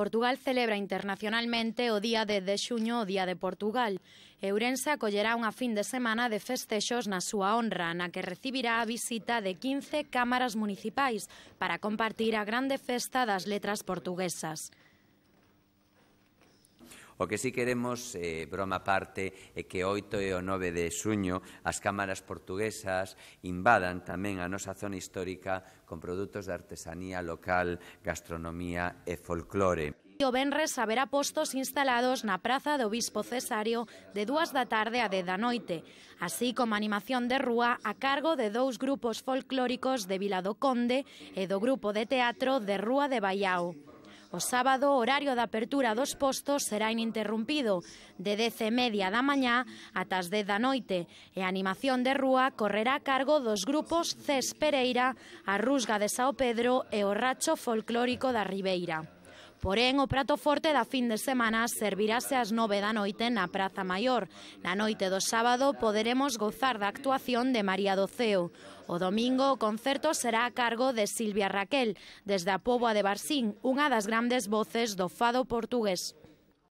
Portugal celebra internacionalmente o Día de de xuño o Día de Portugal. Eurense acollerá unha fin de semana de festexos na súa honra, na que recibirá a visita de 15 cámaras municipais para compartir a grande festa das letras portuguesas. O que si queremos, eh, broma parte, é que 8 e o 9 de xuño as cámaras portuguesas invadan tamén a nosa zona histórica con produtos de artesanía local, gastronomía e folclore o Benres haberá postos instalados na Praza do Bispo Cesario de dúas da tarde a de da noite, así como animación de rúa a cargo de dous grupos folclóricos de Vila do Conde e do grupo de teatro de Rúa de Baiao. O sábado, o horario da apertura dos postos será ininterrumpido de 10 e media da mañá ata as 10 da noite e a animación de rúa correrá a cargo dos grupos Cés Pereira, a Rusga de Sao Pedro e o Racho Folclórico da Ribeira. Porén, o prato forte da fin de semana servirase ás nove da noite na Praza Maior. Na noite do sábado poderemos gozar da actuación de María Doceo. O domingo o concerto será a cargo de Silvia Raquel, desde a Póboa de Barsín, unha das grandes voces do fado portugués.